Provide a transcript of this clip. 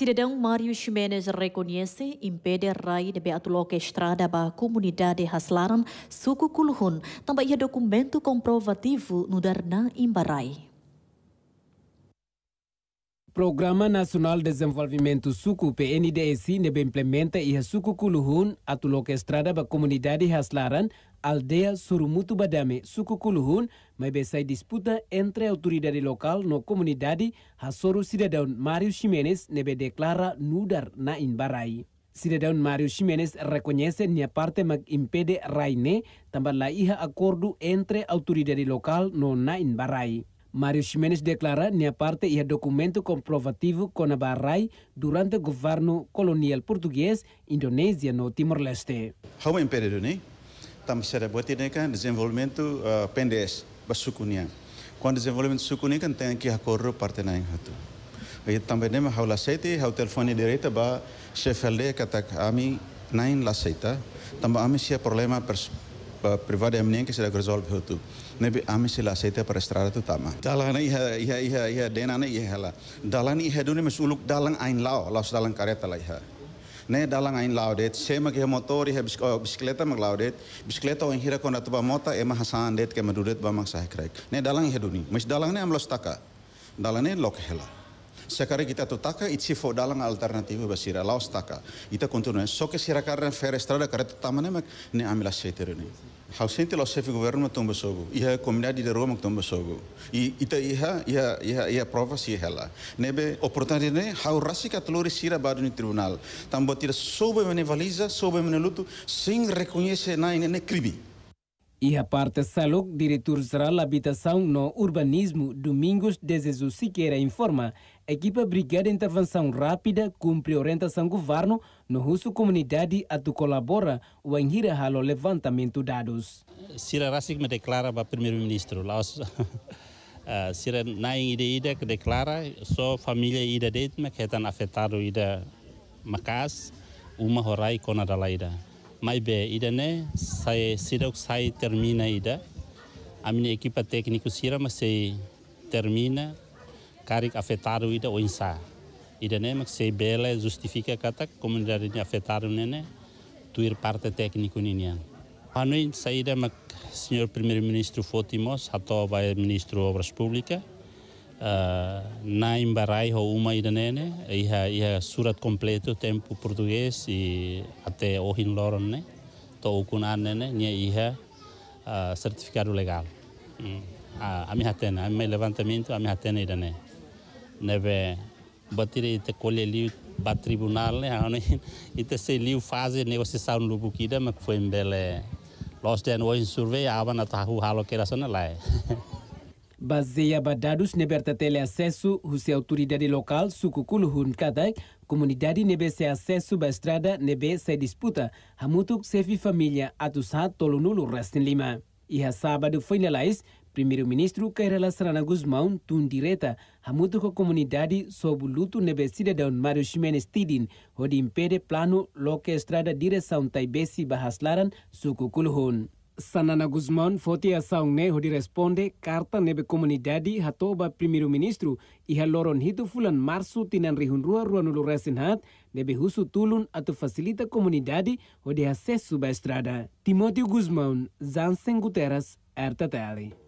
Cidadão Mário Ximenes reconhece impede RAI de Beato Estrada para a comunidade Haslaran, Suco Kulhun. Também é documento comprovativo no Darna Imbarai. Programa Nasional de Desenvolvimento Suku (PNDS) nebe implementa iha e suku Kuluhun atuloka estrada ba comunidade Haslaran, aldeia Surumutu Badame, suku Kuluhun, mas besai disputa entre a autoridade lokal no comunidade Hasoru Cidadão Mario Ximenes nebe deklara nudar na inbarai Cidadão Mario Ximenes reconhece nia parte mag impede Raine tambah la iha acordo entre autoridade lokal no na inbarai Mário Ximenes declara que a parte e documento comprovativo com a Barrai durante o governo colonial português Indonésia no Timor-Leste. Há um império, né? Estamos a o desenvolvimento uh, ah, PNDES, Basukunia. Quando o desenvolvimento Sukunia, tem que acorrer parte na Inhatu. E também temos a aceite, o telefone direito, o chefe aldeia que está a mim, não aceita. Também há mim, problema pessoal. privada é nem que se resolve tudo. Nebe ame se la aceita para estrada tu tama. Dalan iha iha iha iha denana iha la. Dalan iha dune mes uluk dalan ain lao, laos dalan kareta la iha. Ne dalang ain laudet, sema ke motor iha bisikleta mag laudet, bisikleta oin hira kon atuba mota ema hasan det ke madudet ba mag sahikraik. Ne dalang iha duni, mes dalang ne am laos taka. Dalan ne lok hela. Sekarang kita tutaka itsi fodalang alternativa basira laos taka. Ita continua. Só que se rakarna fer estrada kareta tamane mak ne amila seterene. Hausente lo chefe governo tomba sogo. Iha comunidade de Roma tomba sogo. E ita iha iha iha iha prova se ela. Nebe oportunidade ne hau rasika tlori sira badu no tribunal. Tambotira soube mene valiza, soube mene luto, sem reconhecer na ne crime. E a parte Salok, diretor geral Habitação no Urbanismo, Domingos de Jesus Siqueira, informa a equipa Brigada de Intervenção Rápida cumpre orientação do governo no russo comunidade a tu colabora o enhira halo levantamento dados. Sira Rasik me declara para primeiro-ministro. Sira eh, nain ida que declara só família ida dentro que estão afetado ida Macas, uma horai conadalaida mais bem, ida né, sai, será que sai termina ida. A minha equipa técnica sira, mas se termina, caric afetado ida o insa. Ida né, mas se bela justifica kata comunidade ini afetado né, tuir parte técnico ninian. Anu saída mas senhor primeiro-ministro Fótimos, atau vai ministro obras públicas, Uh, na Embarai ou uma iranene, e a surat completo tempo português e até hoje em Loron, né? Então, o Kunan, né? E certificado legal. A minha tena, a meu levantamento, a minha tena irane. Né? Neve, bater e te colher ali para tribunal, né? E te se ali fazer negociação no Bukida, mas foi em bela. de den hoje survey, a abana tahu halo que era só lá. É. Bazeya Badadus neberta tele acesso, a autoridade local, suku kuluhun katak, comunidade nebe se acesso ba estrada nebe se disputa, hamutuk sefi família atusá tolonulu restin lima. E a sábado foi nalais, primeiro-ministro Kairala Sarana Guzmão tun direta, hamutuk a comunidade sob luto nebe cidadão Mário Ximenes Tidin, onde impede plano loke estrada direção Taibesi Bahaslaran, suku kuluhun. Sanana Guzmão foti a saungne hodi responde carta nebe comunidade hatoba primeiro-ministro iha loron hito fulan marsu tinan rihun rua rua nulu resin hat nebe husu tulun atu facilita comunidade hodi acesso ba estrada. Timóteo Guzmão, Zansen Guterres, RTTL.